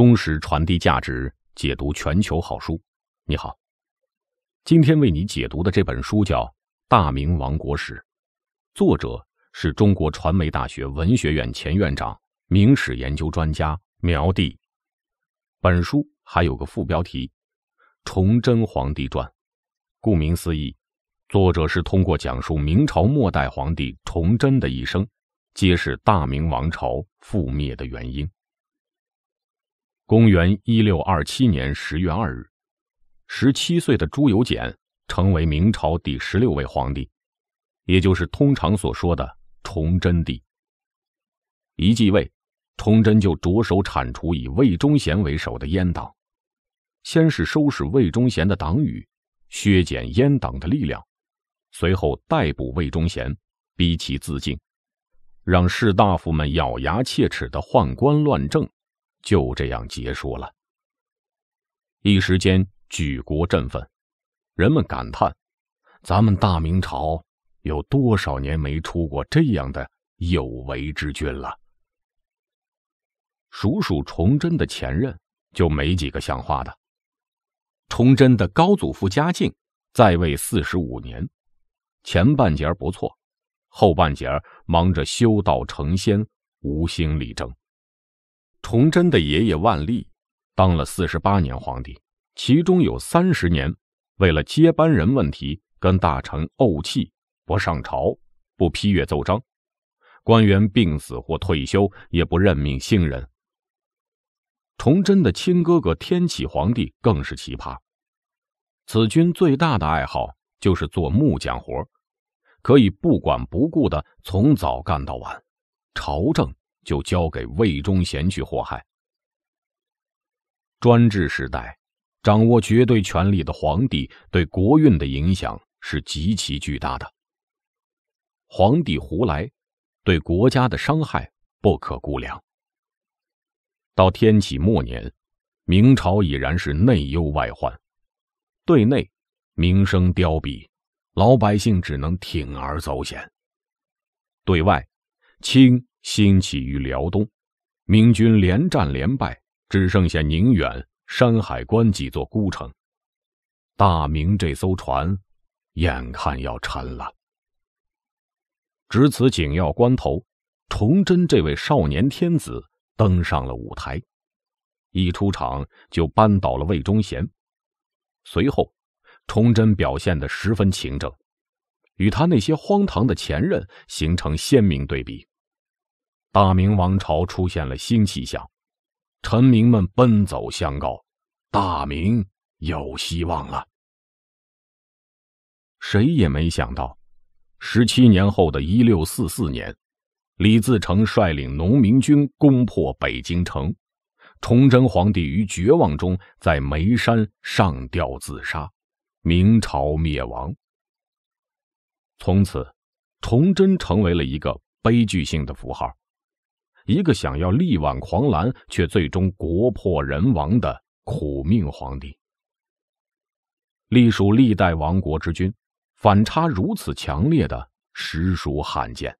忠实传递价值，解读全球好书。你好，今天为你解读的这本书叫《大明亡国史》，作者是中国传媒大学文学院前院长、明史研究专家苗弟。本书还有个副标题《崇祯皇帝传》，顾名思义，作者是通过讲述明朝末代皇帝崇祯的一生，揭示大明王朝覆灭的原因。公元一六二七年十月二日，十七岁的朱由检成为明朝第十六位皇帝，也就是通常所说的崇祯帝。一继位，崇祯就着手铲除以魏忠贤为首的阉党，先是收拾魏忠贤的党羽，削减阉党的力量，随后逮捕魏忠贤，逼其自尽，让士大夫们咬牙切齿的宦官乱政。就这样结束了。一时间，举国振奋，人们感叹：“咱们大明朝有多少年没出过这样的有为之君了？”数数崇祯的前任，就没几个像话的。崇祯的高祖父嘉靖，在位四十五年，前半截儿不错，后半截儿忙着修道成仙，无心理政。崇祯的爷爷万历，当了四十八年皇帝，其中有三十年为了接班人问题跟大臣怄气，不上朝，不批阅奏章，官员病死或退休也不任命新人。崇祯的亲哥哥天启皇帝更是奇葩，此君最大的爱好就是做木匠活，可以不管不顾的从早干到晚，朝政。就交给魏忠贤去祸害。专制时代，掌握绝对权力的皇帝对国运的影响是极其巨大的。皇帝胡来，对国家的伤害不可估量。到天启末年，明朝已然是内忧外患，对内民生凋敝，老百姓只能铤而走险；对外，清。兴起于辽东，明军连战连败，只剩下宁远、山海关几座孤城。大明这艘船，眼看要沉了。值此紧要关头，崇祯这位少年天子登上了舞台，一出场就扳倒了魏忠贤。随后，崇祯表现得十分勤政，与他那些荒唐的前任形成鲜明对比。大明王朝出现了新气象，臣民们奔走相告，大明有希望了。谁也没想到，十七年后的一六四四年，李自成率领农民军攻破北京城，崇祯皇帝于绝望中在煤山上吊自杀，明朝灭亡。从此，崇祯成为了一个悲剧性的符号。一个想要力挽狂澜却最终国破人亡的苦命皇帝，隶属历代亡国之君，反差如此强烈的实属罕见。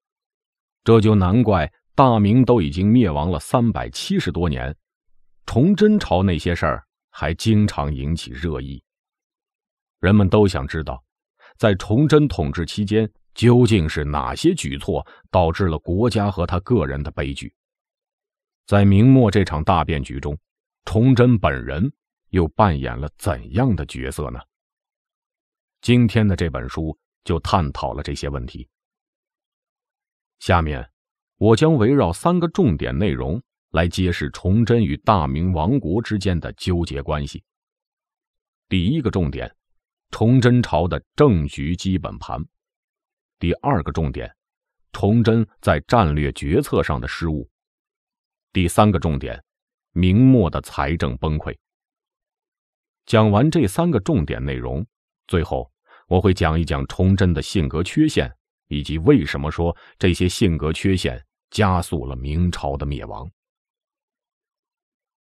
这就难怪大明都已经灭亡了三百七十多年，崇祯朝那些事儿还经常引起热议。人们都想知道，在崇祯统治期间，究竟是哪些举措导致了国家和他个人的悲剧。在明末这场大变局中，崇祯本人又扮演了怎样的角色呢？今天的这本书就探讨了这些问题。下面，我将围绕三个重点内容来揭示崇祯与大明王国之间的纠结关系。第一个重点，崇祯朝的政局基本盘；第二个重点，崇祯在战略决策上的失误。第三个重点，明末的财政崩溃。讲完这三个重点内容，最后我会讲一讲崇祯的性格缺陷，以及为什么说这些性格缺陷加速了明朝的灭亡。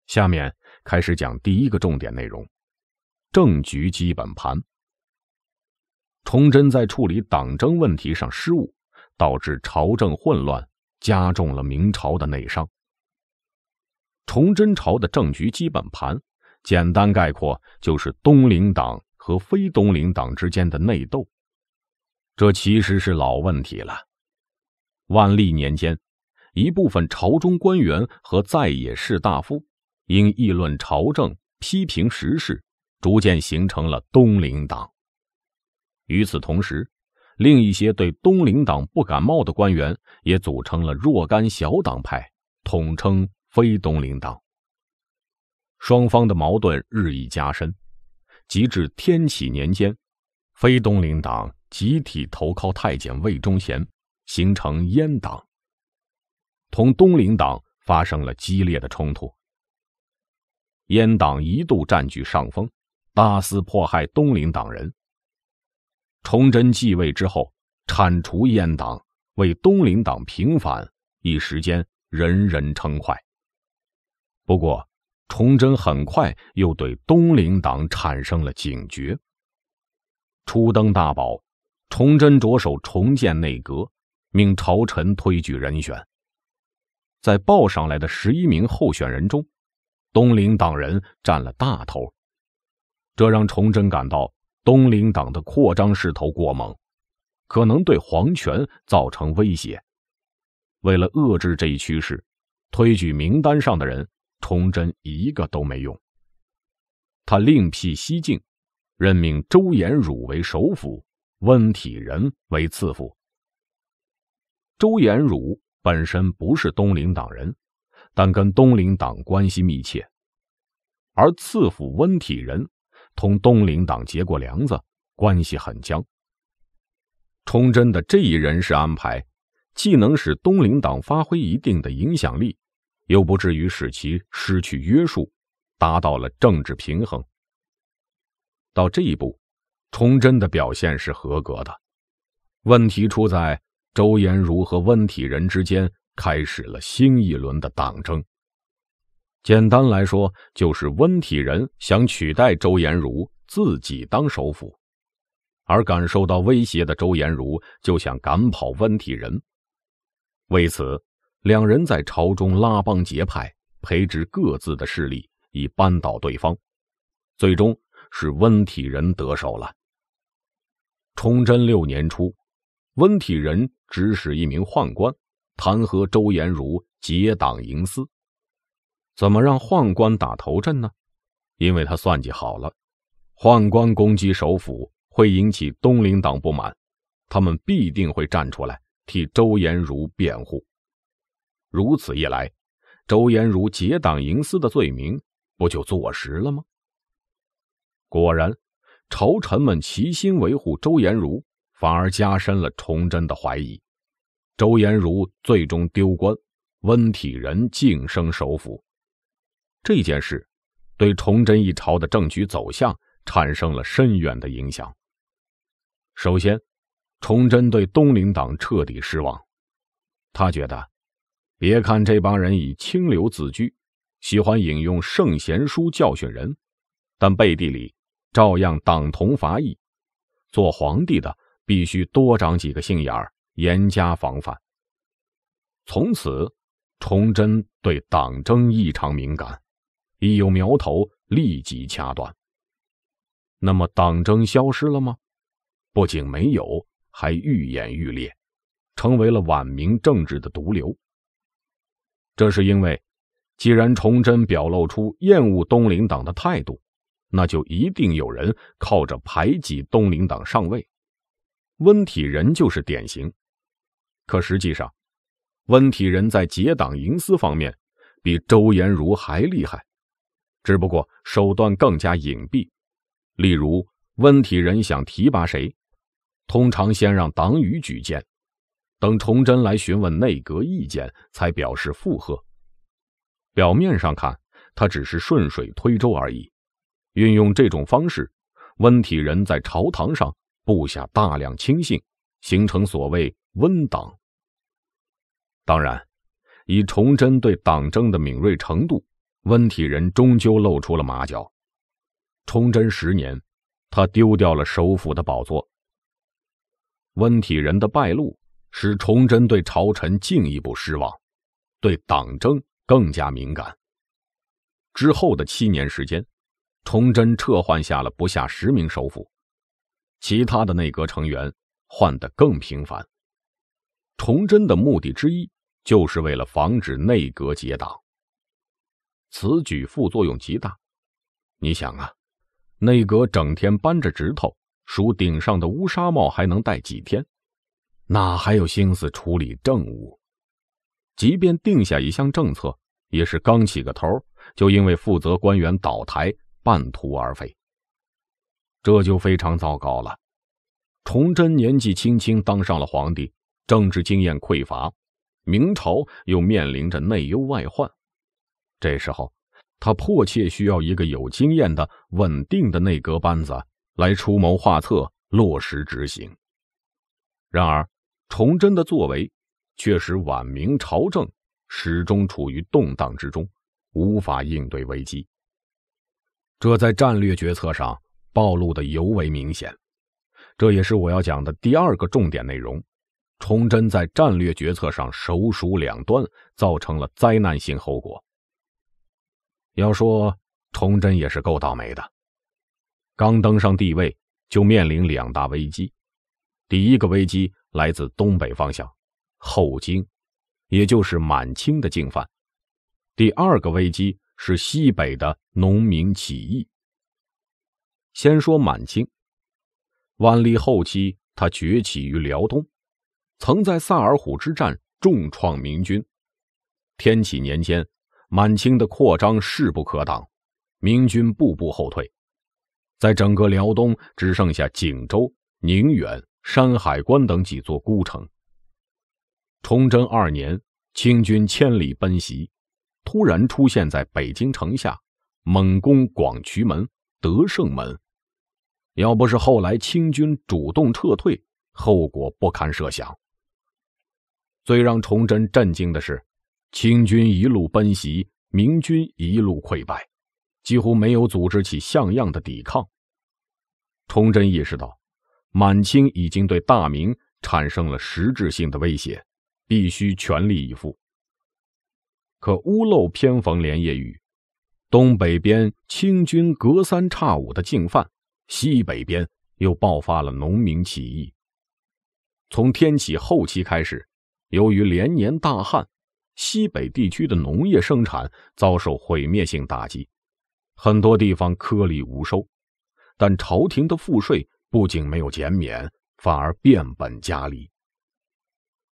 下面开始讲第一个重点内容：政局基本盘。崇祯在处理党争问题上失误，导致朝政混乱，加重了明朝的内伤。崇祯朝的政局基本盘，简单概括就是东林党和非东林党之间的内斗。这其实是老问题了。万历年间，一部分朝中官员和在野士大夫因议论朝政、批评时事，逐渐形成了东林党。与此同时，另一些对东林党不感冒的官员也组成了若干小党派，统称。非东林党，双方的矛盾日益加深，及至天启年间，非东林党集体投靠太监魏忠贤，形成阉党，同东林党发生了激烈的冲突。阉党一度占据上风，大肆迫害东林党人。崇祯继位之后，铲除阉党，为东林党平反，一时间人人称快。不过，崇祯很快又对东林党产生了警觉。初登大宝，崇祯着手重建内阁，命朝臣推举人选。在报上来的十一名候选人中，东林党人占了大头，这让崇祯感到东林党的扩张势头过猛，可能对皇权造成威胁。为了遏制这一趋势，推举名单上的人。崇祯一个都没用，他另辟蹊径，任命周延儒为首辅，温体仁为次辅。周延儒本身不是东林党人，但跟东林党关系密切；而次辅温体仁同东林党结过梁子，关系很僵。崇祯的这一人事安排，既能使东林党发挥一定的影响力。又不至于使其失去约束，达到了政治平衡。到这一步，崇祯的表现是合格的。问题出在周延儒和温体仁之间开始了新一轮的党争。简单来说，就是温体仁想取代周延儒自己当首辅，而感受到威胁的周延儒就想赶跑温体仁。为此。两人在朝中拉帮结派，培植各自的势力，以扳倒对方。最终是温体仁得手了。崇祯六年初，温体仁指使一名宦官弹劾周延儒结党营私。怎么让宦官打头阵呢？因为他算计好了，宦官攻击首辅会引起东林党不满，他们必定会站出来替周延儒辩护。如此一来，周延儒结党营私的罪名不就坐实了吗？果然，朝臣们齐心维护周延儒，反而加深了崇祯的怀疑。周延儒最终丢官，温体仁晋升首辅。这件事对崇祯一朝的政局走向产生了深远的影响。首先，崇祯对东林党彻底失望，他觉得。别看这帮人以清流自居，喜欢引用圣贤书教训人，但背地里照样党同伐异。做皇帝的必须多长几个心眼儿，严加防范。从此，崇祯对党争异常敏感，一有苗头立即掐断。那么，党争消失了吗？不仅没有，还愈演愈烈，成为了晚明政治的毒瘤。这是因为，既然崇祯表露出厌恶东林党的态度，那就一定有人靠着排挤东林党上位。温体仁就是典型。可实际上，温体仁在结党营私方面比周延儒还厉害，只不过手段更加隐蔽。例如，温体仁想提拔谁，通常先让党羽举荐。等崇祯来询问内阁意见，才表示附和。表面上看，他只是顺水推舟而已。运用这种方式，温体仁在朝堂上布下大量亲信，形成所谓“温党”。当然，以崇祯对党争的敏锐程度，温体仁终究露出了马脚。崇祯十年，他丢掉了首辅的宝座。温体仁的败露。使崇祯对朝臣进一步失望，对党争更加敏感。之后的七年时间，崇祯撤换下了不下十名首辅，其他的内阁成员换得更频繁。崇祯的目的之一，就是为了防止内阁结党。此举副作用极大，你想啊，内阁整天扳着指头数顶上的乌纱帽，还能戴几天？哪还有心思处理政务？即便定下一项政策，也是刚起个头，就因为负责官员倒台，半途而废。这就非常糟糕了。崇祯年纪轻轻当上了皇帝，政治经验匮乏，明朝又面临着内忧外患。这时候，他迫切需要一个有经验的、稳定的内阁班子来出谋划策、落实执行。然而。崇祯的作为，却使晚明朝政始终处于动荡之中，无法应对危机。这在战略决策上暴露的尤为明显。这也是我要讲的第二个重点内容：崇祯在战略决策上首鼠两端，造成了灾难性后果。要说崇祯也是够倒霉的，刚登上帝位就面临两大危机。第一个危机来自东北方向，后金，也就是满清的进犯；第二个危机是西北的农民起义。先说满清，万历后期，他崛起于辽东，曾在萨尔浒之战重创明军。天启年间，满清的扩张势不可挡，明军步步后退，在整个辽东只剩下锦州、宁远。山海关等几座孤城。崇祯二年，清军千里奔袭，突然出现在北京城下，猛攻广渠门、德胜门。要不是后来清军主动撤退，后果不堪设想。最让崇祯震惊的是，清军一路奔袭，明军一路溃败，几乎没有组织起像样的抵抗。崇祯意识到。满清已经对大明产生了实质性的威胁，必须全力以赴。可屋漏偏逢连夜雨，东北边清军隔三差五的进犯，西北边又爆发了农民起义。从天启后期开始，由于连年大旱，西北地区的农业生产遭受毁灭性打击，很多地方颗粒无收。但朝廷的赋税不仅没有减免，反而变本加厉。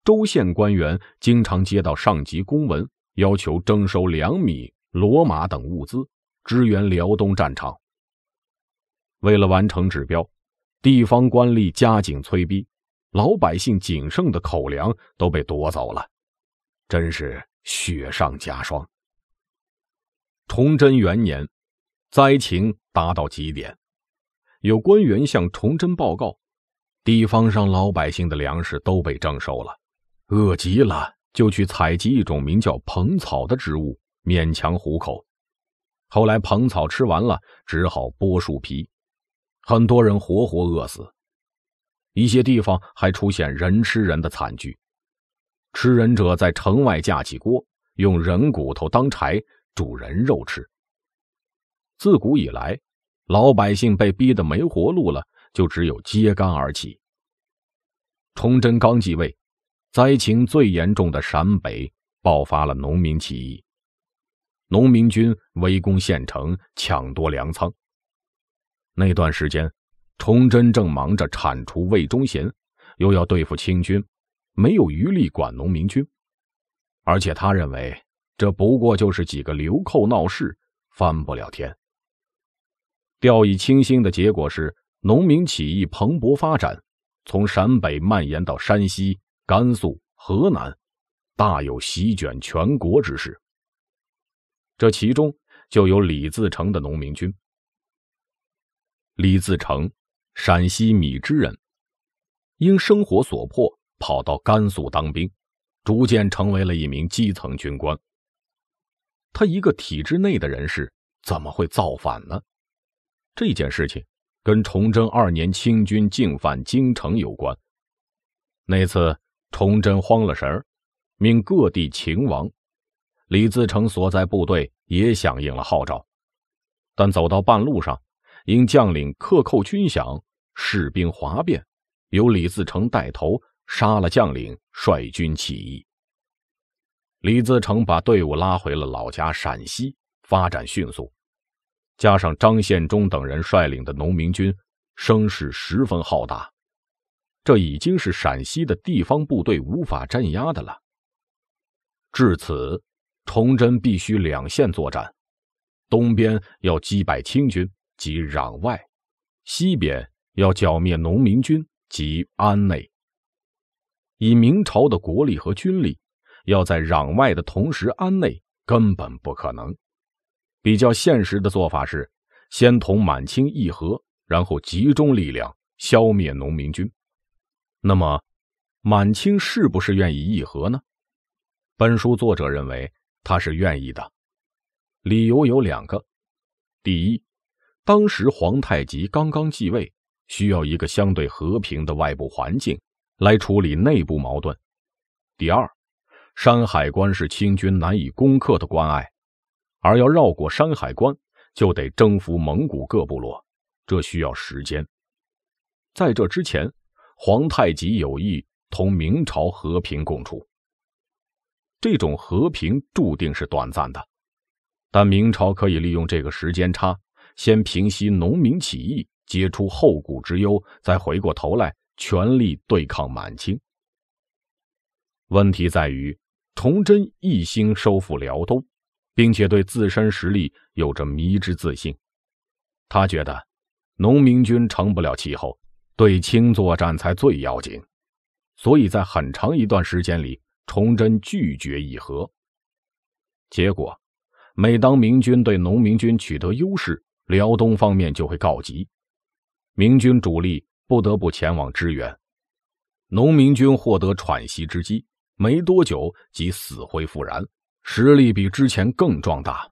州县官员经常接到上级公文，要求征收粮米、骡马等物资，支援辽东战场。为了完成指标，地方官吏加紧催逼，老百姓仅剩的口粮都被夺走了，真是雪上加霜。崇祯元年，灾情达到极点。有官员向崇祯报告，地方上老百姓的粮食都被征收了，饿极了就去采集一种名叫蓬草的植物，勉强糊口。后来蓬草吃完了，只好剥树皮，很多人活活饿死。一些地方还出现人吃人的惨剧，吃人者在城外架起锅，用人骨头当柴煮人肉吃。自古以来。老百姓被逼得没活路了，就只有揭竿而起。崇祯刚继位，灾情最严重的陕北爆发了农民起义，农民军围攻县城，抢夺粮仓。那段时间，崇祯正忙着铲除魏忠贤，又要对付清军，没有余力管农民军，而且他认为这不过就是几个流寇闹事，翻不了天。掉以轻心的结果是，农民起义蓬勃发展，从陕北蔓延到山西、甘肃、河南，大有席卷全国之势。这其中就有李自成的农民军。李自成，陕西米脂人，因生活所迫跑到甘肃当兵，逐渐成为了一名基层军官。他一个体制内的人士，怎么会造反呢？这件事情跟崇祯二年清军进犯京城有关。那次崇祯慌了神儿，命各地勤王，李自成所在部队也响应了号召。但走到半路上，因将领克扣军饷，士兵哗变，由李自成带头杀了将领，率军起义。李自成把队伍拉回了老家陕西，发展迅速。加上张献忠等人率领的农民军，声势十分浩大，这已经是陕西的地方部队无法镇压的了。至此，崇祯必须两线作战：东边要击败清军及攘外，西边要剿灭农民军及安内。以明朝的国力和军力，要在攘外的同时安内，根本不可能。比较现实的做法是，先同满清议和，然后集中力量消灭农民军。那么，满清是不是愿意议和呢？本书作者认为他是愿意的，理由有两个：第一，当时皇太极刚刚继位，需要一个相对和平的外部环境来处理内部矛盾；第二，山海关是清军难以攻克的关隘。而要绕过山海关，就得征服蒙古各部落，这需要时间。在这之前，皇太极有意同明朝和平共处。这种和平注定是短暂的，但明朝可以利用这个时间差，先平息农民起义，解除后顾之忧，再回过头来全力对抗满清。问题在于，崇祯一心收复辽东。并且对自身实力有着迷之自信，他觉得，农民军成不了气候，对清作战才最要紧，所以在很长一段时间里，崇祯拒绝议和。结果，每当明军对农民军取得优势，辽东方面就会告急，明军主力不得不前往支援，农民军获得喘息之机，没多久即死灰复燃。实力比之前更壮大，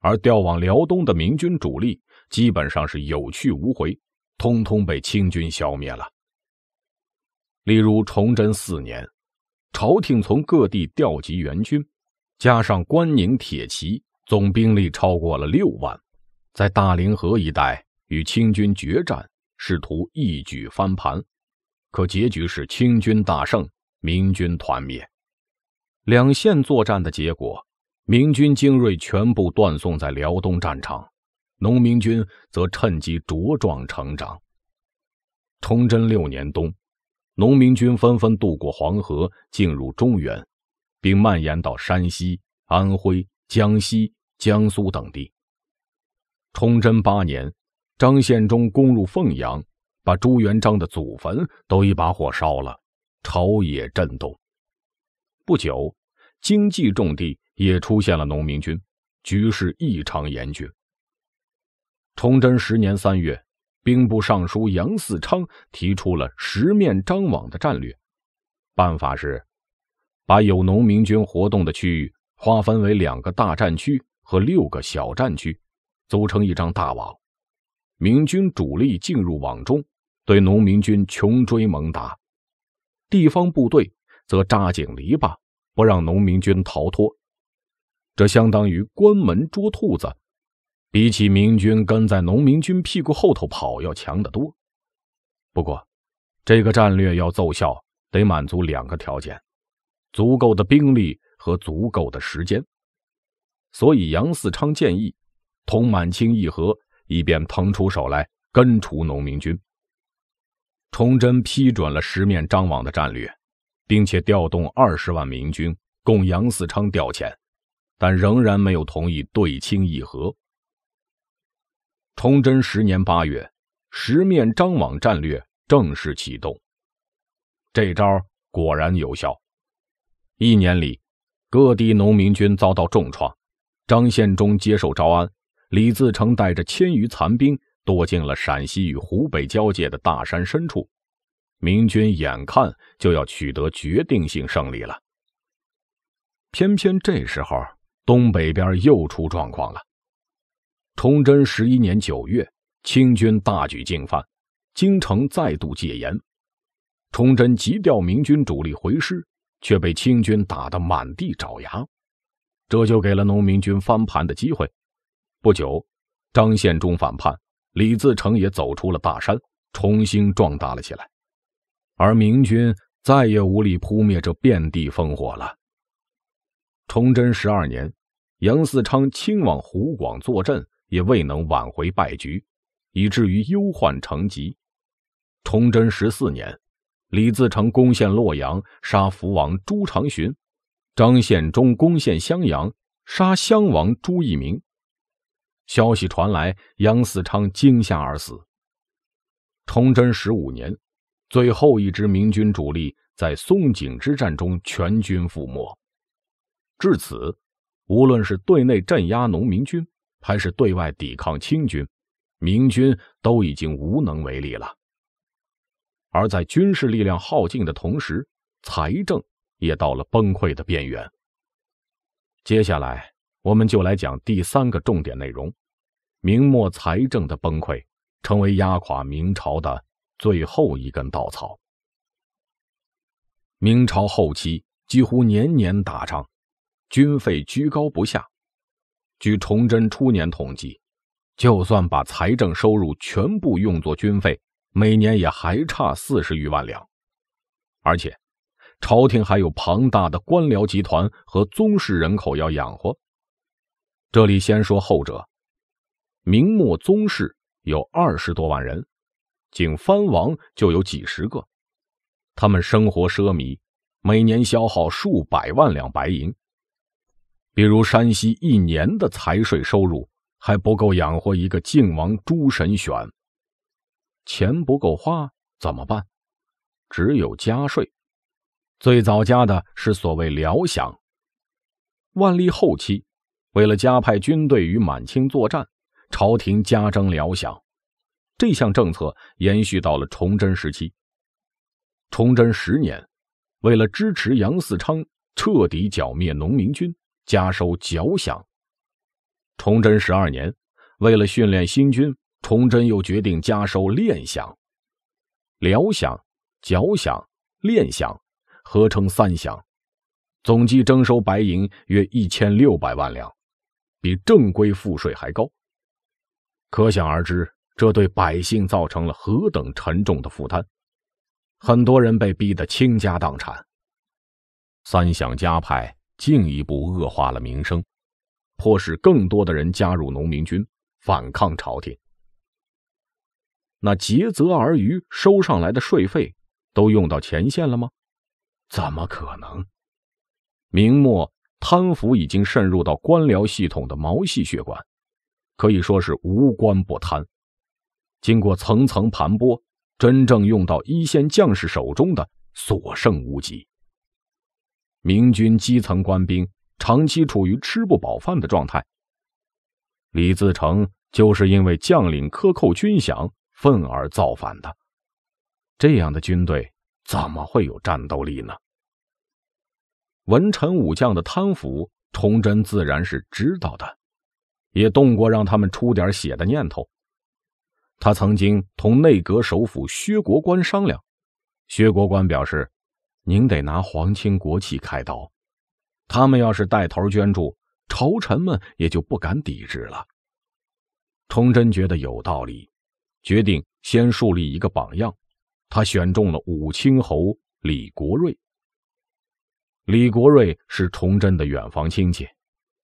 而调往辽东的明军主力基本上是有去无回，通通被清军消灭了。例如崇祯四年，朝廷从各地调集援军，加上关宁铁骑，总兵力超过了六万，在大凌河一带与清军决战，试图一举翻盘，可结局是清军大胜，明军团灭。两线作战的结果，明军精锐全部断送在辽东战场，农民军则趁机茁壮成长。崇祯六年冬，农民军纷纷渡过黄河，进入中原，并蔓延到山西、安徽、江西、江苏等地。崇祯八年，张献忠攻入凤阳，把朱元璋的祖坟都一把火烧了，朝野震动。不久，经济重地也出现了农民军，局势异常严峻。崇祯十年三月，兵部尚书杨嗣昌提出了“十面张网”的战略，办法是把有农民军活动的区域划分为两个大战区和六个小战区，组成一张大网。明军主力进入网中，对农民军穷追猛打，地方部队。则扎紧篱笆，不让农民军逃脱，这相当于关门捉兔子，比起明军跟在农民军屁股后头跑要强得多。不过，这个战略要奏效，得满足两个条件：足够的兵力和足够的时间。所以，杨嗣昌建议同满清议和，以便腾出手来根除农民军。崇祯批准了十面张网的战略。并且调动二十万明军供杨嗣昌调遣，但仍然没有同意对清议和。崇祯十年八月，十面张网战略正式启动，这招果然有效。一年里，各地农民军遭到重创，张献忠接受招安，李自成带着千余残兵躲进了陕西与湖北交界的大山深处。明军眼看就要取得决定性胜利了，偏偏这时候东北边又出状况了。崇祯十一年九月，清军大举进犯，京城再度戒严。崇祯急调明军主力回师，却被清军打得满地找牙，这就给了农民军翻盘的机会。不久，张献忠反叛，李自成也走出了大山，重新壮大了起来。而明军再也无力扑灭这遍地烽火了。崇祯十二年，杨嗣昌亲往湖广坐镇，也未能挽回败局，以至于忧患成疾。崇祯十四年，李自成攻陷洛阳，杀福王朱常洵；张献忠攻陷襄阳，杀襄王朱翊明。消息传来，杨嗣昌惊吓而死。崇祯十五年。最后一支明军主力在松井之战中全军覆没，至此，无论是对内镇压农民军，还是对外抵抗清军，明军都已经无能为力了。而在军事力量耗尽的同时，财政也到了崩溃的边缘。接下来，我们就来讲第三个重点内容：明末财政的崩溃，成为压垮明朝的。最后一根稻草。明朝后期几乎年年打仗，军费居高不下。据崇祯初年统计，就算把财政收入全部用作军费，每年也还差四十余万两。而且，朝廷还有庞大的官僚集团和宗室人口要养活。这里先说后者，明末宗室有二十多万人。仅藩王就有几十个，他们生活奢靡，每年消耗数百万两白银。比如山西一年的财税收入还不够养活一个靖王朱神选。钱不够花怎么办？只有加税。最早加的是所谓辽饷。万历后期，为了加派军队与满清作战，朝廷加征辽饷。这项政策延续到了崇祯时期。崇祯十年，为了支持杨嗣昌彻底剿灭农民军，加收剿饷；崇祯十二年，为了训练新军，崇祯又决定加收练饷、辽饷、剿饷、练饷，合称三饷，总计征收白银约一千六百万两，比正规赋税还高，可想而知。这对百姓造成了何等沉重的负担！很多人被逼得倾家荡产。三饷加派进一步恶化了民生，迫使更多的人加入农民军反抗朝廷。那竭泽而渔收上来的税费，都用到前线了吗？怎么可能！明末贪腐已经渗入到官僚系统的毛细血管，可以说是无官不贪。经过层层盘剥，真正用到一线将士手中的所剩无几。明军基层官兵长期处于吃不饱饭的状态。李自成就是因为将领克扣军饷，愤而造反的。这样的军队怎么会有战斗力呢？文臣武将的贪腐，崇祯自然是知道的，也动过让他们出点血的念头。他曾经同内阁首辅薛国官商量，薛国官表示：“您得拿皇亲国戚开刀，他们要是带头捐助，朝臣们也就不敢抵制了。”崇祯觉得有道理，决定先树立一个榜样。他选中了武清侯李国瑞。李国瑞是崇祯的远房亲戚，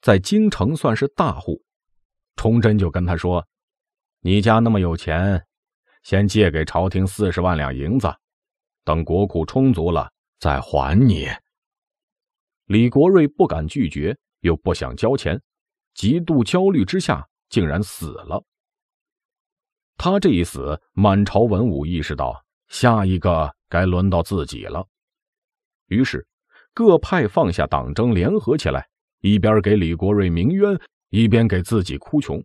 在京城算是大户。崇祯就跟他说。你家那么有钱，先借给朝廷四十万两银子，等国库充足了再还你。李国瑞不敢拒绝，又不想交钱，极度焦虑之下竟然死了。他这一死，满朝文武意识到下一个该轮到自己了，于是各派放下党争，联合起来，一边给李国瑞鸣冤，一边给自己哭穷，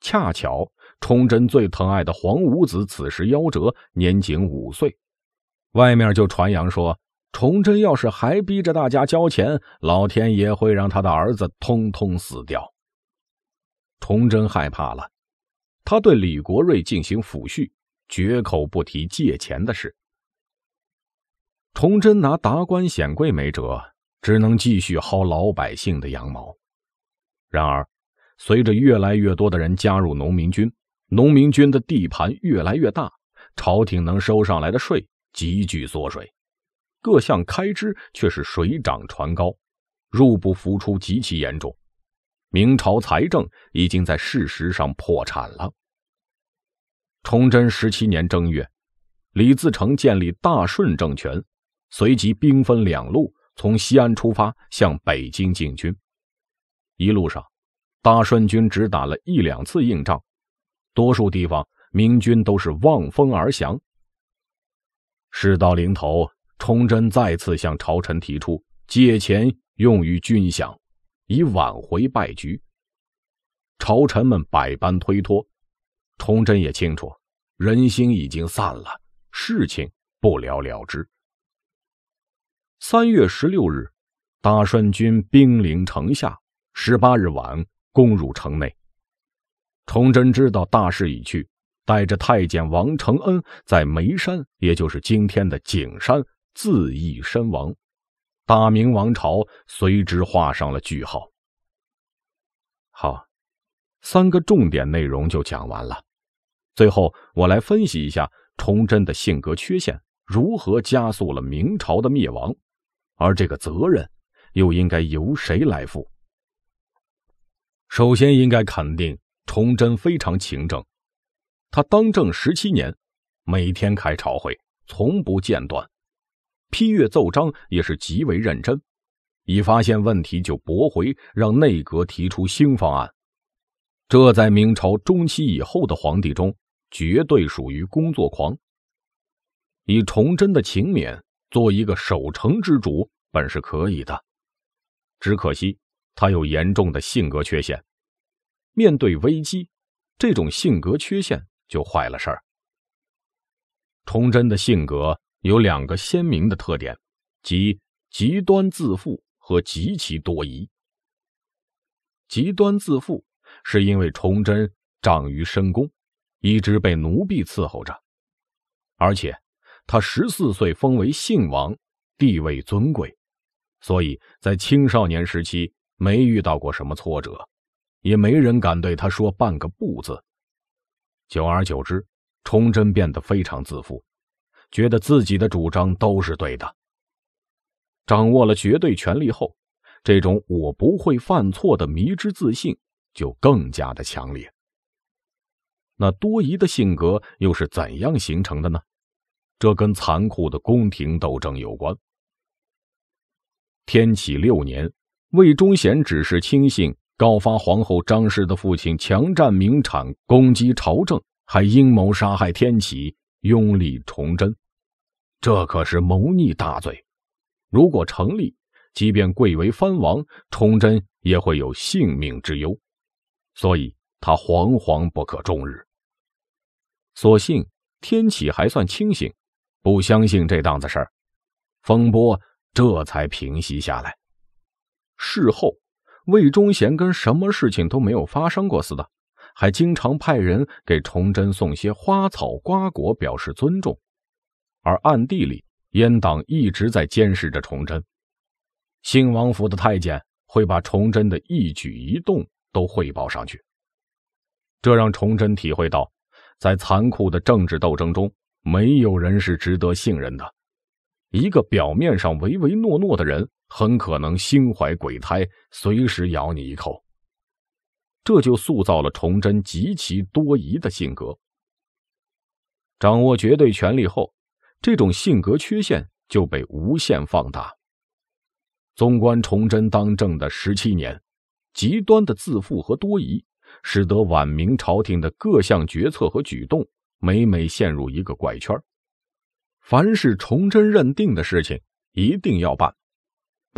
恰巧。崇祯最疼爱的皇五子此时夭折，年仅五岁。外面就传扬说，崇祯要是还逼着大家交钱，老天爷会让他的儿子通通死掉。崇祯害怕了，他对李国瑞进行抚恤，绝口不提借钱的事。崇祯拿达官显贵没辙，只能继续薅老百姓的羊毛。然而，随着越来越多的人加入农民军，农民军的地盘越来越大，朝廷能收上来的税急剧缩水，各项开支却是水涨船高，入不敷出极其严重。明朝财政已经在事实上破产了。崇祯十七年正月，李自成建立大顺政权，随即兵分两路，从西安出发向北京进军。一路上，大顺军只打了一两次硬仗。多数地方，明军都是望风而降。事到临头，崇祯再次向朝臣提出借钱用于军饷，以挽回败局。朝臣们百般推脱，崇祯也清楚，人心已经散了，事情不了了之。三月十六日，大顺军兵临城下；十八日晚，攻入城内。崇祯知道大势已去，带着太监王承恩在眉山，也就是今天的景山自缢身亡，大明王朝随之画上了句号。好，三个重点内容就讲完了。最后，我来分析一下崇祯的性格缺陷如何加速了明朝的灭亡，而这个责任又应该由谁来负？首先，应该肯定。崇祯非常勤政，他当政十七年，每天开朝会从不间断，批阅奏章也是极为认真，一发现问题就驳回，让内阁提出新方案。这在明朝中期以后的皇帝中，绝对属于工作狂。以崇祯的勤勉，做一个守成之主本是可以的，只可惜他有严重的性格缺陷。面对危机，这种性格缺陷就坏了事儿。崇祯的性格有两个鲜明的特点，即极端自负和极其多疑。极端自负，是因为崇祯长于深宫，一直被奴婢伺候着，而且他十四岁封为信王，地位尊贵，所以在青少年时期没遇到过什么挫折。也没人敢对他说半个不字。久而久之，崇祯变得非常自负，觉得自己的主张都是对的。掌握了绝对权力后，这种“我不会犯错”的迷之自信就更加的强烈。那多疑的性格又是怎样形成的呢？这跟残酷的宫廷斗争有关。天启六年，魏忠贤只是亲信。告发皇后张氏的父亲强占民产，攻击朝政，还阴谋杀害天启，拥立崇祯，这可是谋逆大罪。如果成立，即便贵为藩王，崇祯也会有性命之忧。所以他惶惶不可终日。所幸天启还算清醒，不相信这档子事儿，风波这才平息下来。事后。魏忠贤跟什么事情都没有发生过似的，还经常派人给崇祯送些花草瓜果表示尊重，而暗地里阉党一直在监视着崇祯，兴王府的太监会把崇祯的一举一动都汇报上去，这让崇祯体会到，在残酷的政治斗争中，没有人是值得信任的，一个表面上唯唯诺诺的人。很可能心怀鬼胎，随时咬你一口。这就塑造了崇祯极其多疑的性格。掌握绝对权力后，这种性格缺陷就被无限放大。纵观崇祯当政的十七年，极端的自负和多疑，使得晚明朝廷的各项决策和举动每每陷入一个怪圈。凡是崇祯认定的事情，一定要办。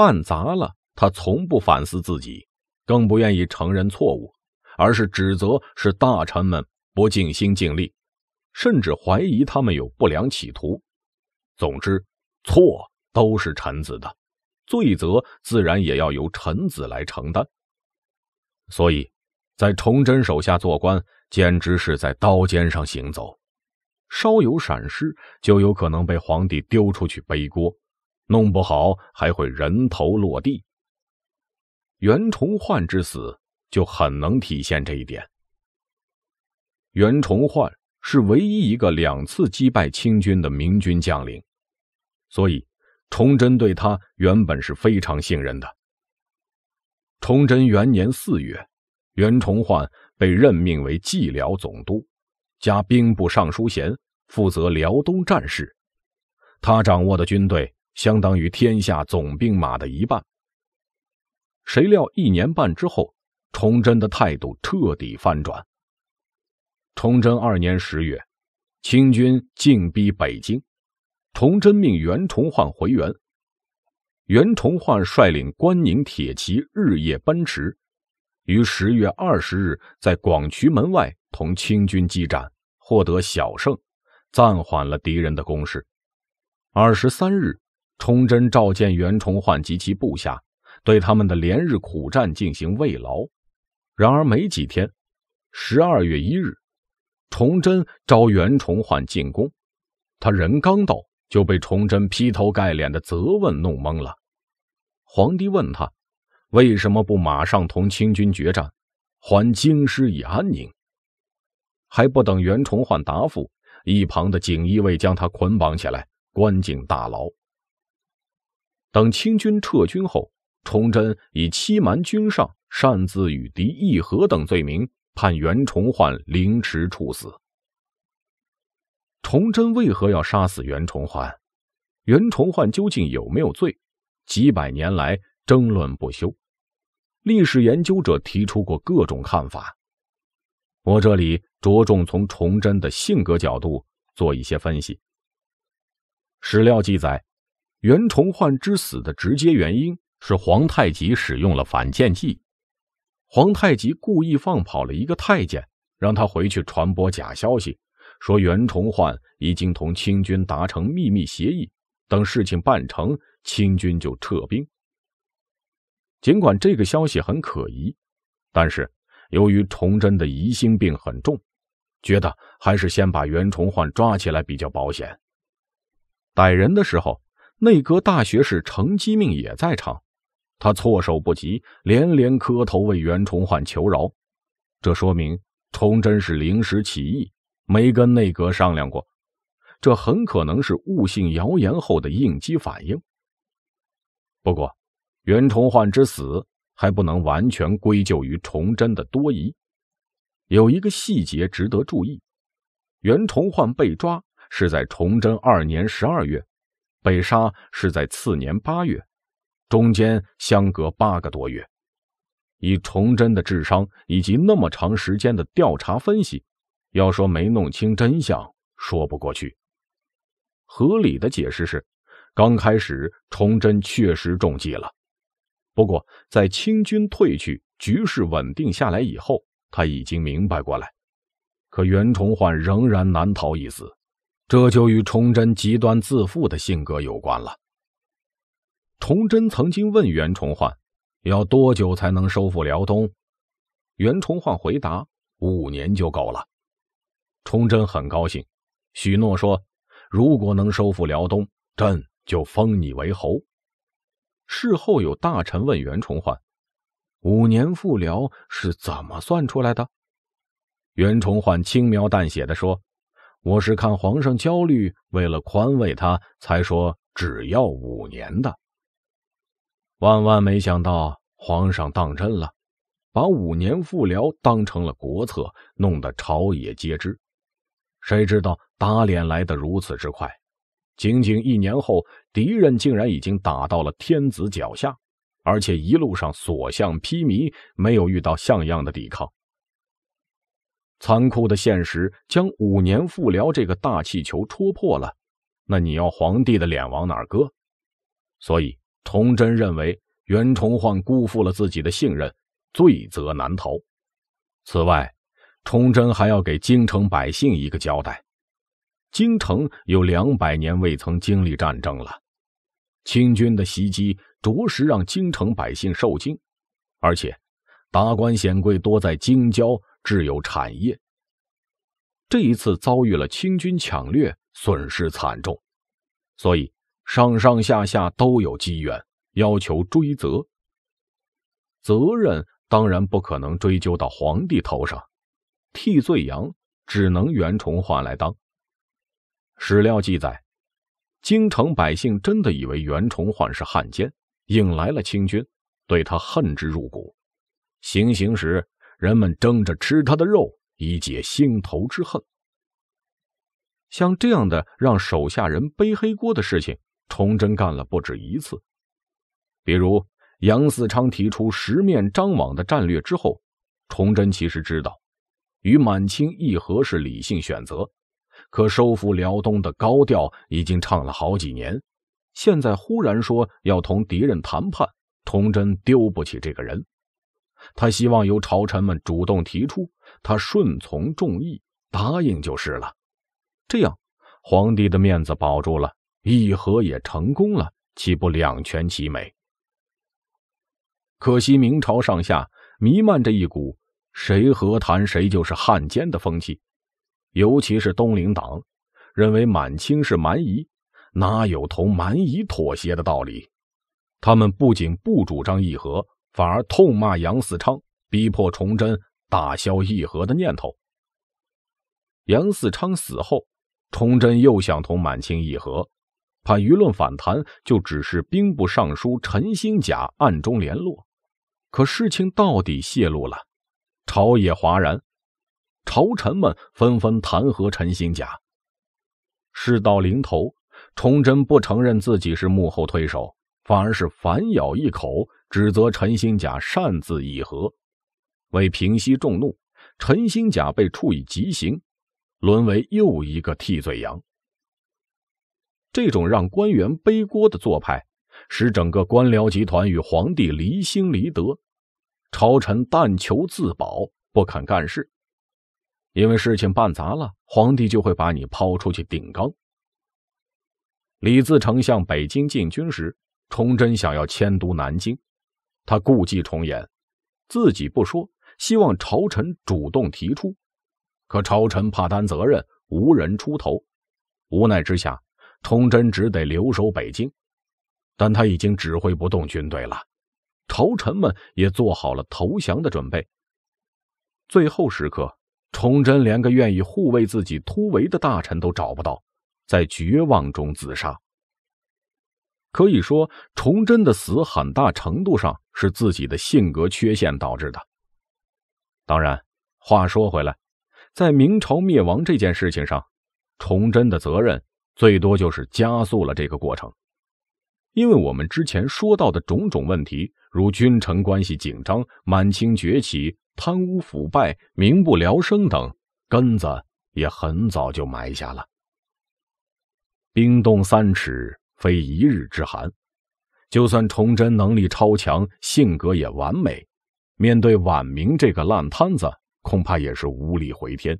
办砸了，他从不反思自己，更不愿意承认错误，而是指责是大臣们不尽心尽力，甚至怀疑他们有不良企图。总之，错都是臣子的，罪责自然也要由臣子来承担。所以，在崇祯手下做官，简直是在刀尖上行走，稍有闪失，就有可能被皇帝丢出去背锅。弄不好还会人头落地。袁崇焕之死就很能体现这一点。袁崇焕是唯一一个两次击败清军的明军将领，所以崇祯对他原本是非常信任的。崇祯元年四月，袁崇焕被任命为蓟辽总督，加兵部尚书衔，负责辽东战事。他掌握的军队。相当于天下总兵马的一半。谁料一年半之后，崇祯的态度彻底翻转。崇祯二年十月，清军进逼北京，崇祯命袁崇焕回援。袁崇焕率领关宁铁骑日夜奔驰，于十月二十日，在广渠门外同清军激战，获得小胜，暂缓了敌人的攻势。二十三日。崇祯召见袁崇焕及其部下，对他们的连日苦战进行慰劳。然而没几天，十二月一日，崇祯召袁崇焕进宫，他人刚到就被崇祯劈头盖脸的责问弄懵了。皇帝问他为什么不马上同清军决战，还京师以安宁？还不等袁崇焕答复，一旁的锦衣卫将他捆绑起来，关进大牢。等清军撤军后，崇祯以欺瞒君上、擅自与敌议和等罪名，判袁崇焕凌迟处死。崇祯为何要杀死袁崇焕？袁崇焕究竟有没有罪？几百年来争论不休，历史研究者提出过各种看法。我这里着重从崇祯的性格角度做一些分析。史料记载。袁崇焕之死的直接原因是皇太极使用了反间计。皇太极故意放跑了一个太监，让他回去传播假消息，说袁崇焕已经同清军达成秘密协议，等事情办成，清军就撤兵。尽管这个消息很可疑，但是由于崇祯的疑心病很重，觉得还是先把袁崇焕抓起来比较保险。逮人的时候。内阁大学士程基命也在场，他措手不及，连连磕头为袁崇焕求饶。这说明崇祯是临时起意，没跟内阁商量过。这很可能是悟性谣言后的应激反应。不过，袁崇焕之死还不能完全归咎于崇祯的多疑。有一个细节值得注意：袁崇焕被抓是在崇祯二年十二月。被杀是在次年八月，中间相隔八个多月。以崇祯的智商以及那么长时间的调查分析，要说没弄清真相，说不过去。合理的解释是，刚开始崇祯确实中计了，不过在清军退去、局势稳定下来以后，他已经明白过来。可袁崇焕仍然难逃一死。这就与崇祯极端自负的性格有关了。崇祯曾经问袁崇焕，要多久才能收复辽东？袁崇焕回答：“五年就够了。”崇祯很高兴，许诺说：“如果能收复辽东，朕就封你为侯。”事后有大臣问袁崇焕：“五年复辽是怎么算出来的？”袁崇焕轻描淡写的说。我是看皇上焦虑，为了宽慰他，才说只要五年的。万万没想到，皇上当真了，把五年复辽当成了国策，弄得朝野皆知。谁知道打脸来的如此之快？仅仅一年后，敌人竟然已经打到了天子脚下，而且一路上所向披靡，没有遇到像样的抵抗。残酷的现实将五年复辽这个大气球戳破了，那你要皇帝的脸往哪搁？所以，崇祯认为袁崇焕辜负了自己的信任，罪责难逃。此外，崇祯还要给京城百姓一个交代。京城有两百年未曾经历战争了，清军的袭击着实让京城百姓受惊，而且，达官显贵多在京郊。自有产业，这一次遭遇了清军抢掠，损失惨重，所以上上下下都有机缘要求追责。责任当然不可能追究到皇帝头上，替罪羊只能袁崇焕来当。史料记载，京城百姓真的以为袁崇焕是汉奸，引来了清军，对他恨之入骨。行刑时。人们争着吃他的肉，以解心头之恨。像这样的让手下人背黑锅的事情，崇祯干了不止一次。比如杨嗣昌提出十面张网的战略之后，崇祯其实知道，与满清议和是理性选择，可收复辽东的高调已经唱了好几年，现在忽然说要同敌人谈判，崇祯丢不起这个人。他希望由朝臣们主动提出，他顺从众意，答应就是了。这样，皇帝的面子保住了，议和也成功了，岂不两全其美？可惜明朝上下弥漫着一股“谁和谈谁就是汉奸”的风气，尤其是东林党，认为满清是蛮夷，哪有同蛮夷妥协的道理？他们不仅不主张议和。反而痛骂杨嗣昌，逼迫崇祯打消议和的念头。杨嗣昌死后，崇祯又想同满清议和，怕舆论反弹，就指示兵部尚书陈新甲暗中联络。可事情到底泄露了，朝野哗然，朝臣们纷纷弹劾陈新甲。事到临头，崇祯不承认自己是幕后推手，反而是反咬一口。指责陈新甲擅自议和，为平息众怒，陈新甲被处以极刑，沦为又一个替罪羊。这种让官员背锅的做派，使整个官僚集团与皇帝离心离德，朝臣但求自保，不肯干事，因为事情办砸了，皇帝就会把你抛出去顶缸。李自成向北京进军时，崇祯想要迁都南京。他故伎重演，自己不说，希望朝臣主动提出。可朝臣怕担责任，无人出头。无奈之下，崇祯只得留守北京。但他已经指挥不动军队了，朝臣们也做好了投降的准备。最后时刻，崇祯连个愿意护卫自己突围的大臣都找不到，在绝望中自杀。可以说，崇祯的死很大程度上是自己的性格缺陷导致的。当然，话说回来，在明朝灭亡这件事情上，崇祯的责任最多就是加速了这个过程，因为我们之前说到的种种问题，如君臣关系紧张、满清崛起、贪污腐败、民不聊生等，根子也很早就埋下了。冰冻三尺。非一日之寒，就算崇祯能力超强，性格也完美，面对晚明这个烂摊子，恐怕也是无力回天。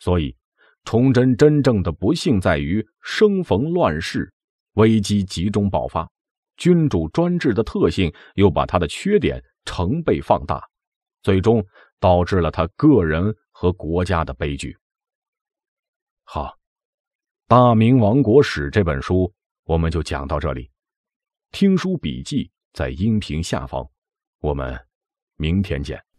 所以，崇祯真正的不幸在于生逢乱世，危机集中爆发，君主专制的特性又把他的缺点成倍放大，最终导致了他个人和国家的悲剧。好，《大明亡国史》这本书。我们就讲到这里，听书笔记在音频下方，我们明天见。